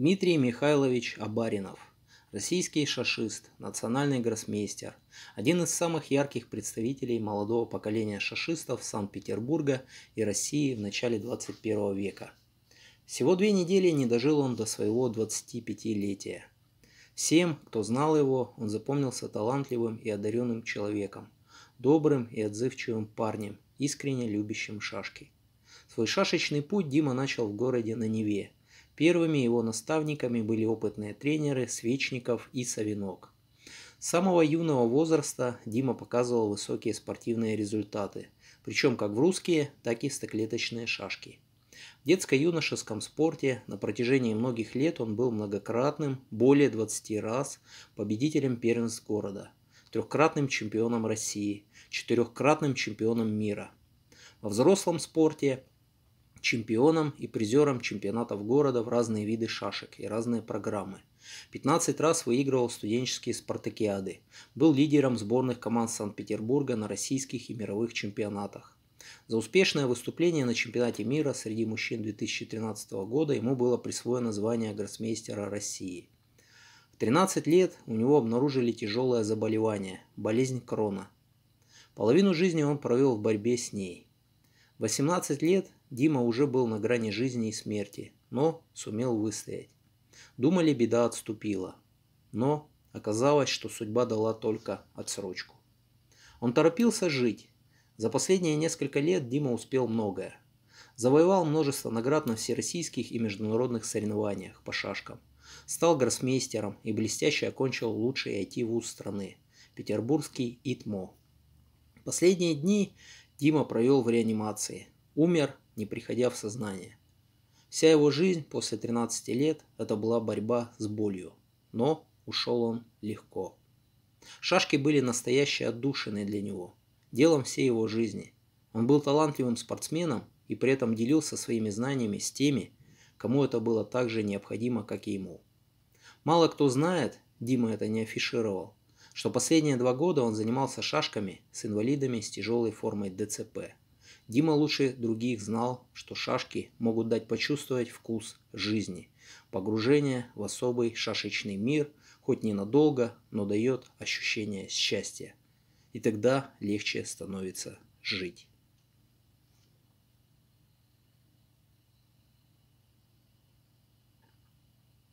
Дмитрий Михайлович Абаринов, российский шашист, национальный гроссмейстер, один из самых ярких представителей молодого поколения шашистов Санкт-Петербурга и России в начале 21 века. Всего две недели не дожил он до своего 25-летия. Всем, кто знал его, он запомнился талантливым и одаренным человеком, добрым и отзывчивым парнем, искренне любящим шашки. Свой шашечный путь Дима начал в городе на Неве – Первыми его наставниками были опытные тренеры Свечников и Савинок. С самого юного возраста Дима показывал высокие спортивные результаты, причем как в русские, так и в стоклеточные шашки. В детско-юношеском спорте на протяжении многих лет он был многократным, более 20 раз, победителем первенств города, трехкратным чемпионом России, четырехкратным чемпионом мира. Во взрослом спорте чемпионом и призером чемпионатов города в разные виды шашек и разные программы. 15 раз выигрывал студенческие спартакиады. Был лидером сборных команд Санкт-Петербурга на российских и мировых чемпионатах. За успешное выступление на чемпионате мира среди мужчин 2013 года ему было присвоено звание гроссмейстера России. В 13 лет у него обнаружили тяжелое заболевание – болезнь Крона. Половину жизни он провел в борьбе с ней – 18 лет Дима уже был на грани жизни и смерти, но сумел выстоять. Думали, беда отступила. Но оказалось, что судьба дала только отсрочку. Он торопился жить. За последние несколько лет Дима успел многое. Завоевал множество наград на всероссийских и международных соревнованиях по шашкам. Стал гроссмейстером и блестяще окончил лучший IT-вуз страны – Петербургский ИТМО. Последние дни Дима провел в реанимации. Умер, не приходя в сознание. Вся его жизнь после 13 лет – это была борьба с болью. Но ушел он легко. Шашки были настоящей отдушиной для него, делом всей его жизни. Он был талантливым спортсменом и при этом делился своими знаниями с теми, кому это было так же необходимо, как и ему. Мало кто знает, Дима это не афишировал, что последние два года он занимался шашками с инвалидами с тяжелой формой ДЦП. Дима лучше других знал, что шашки могут дать почувствовать вкус жизни. Погружение в особый шашечный мир, хоть ненадолго, но дает ощущение счастья. И тогда легче становится жить.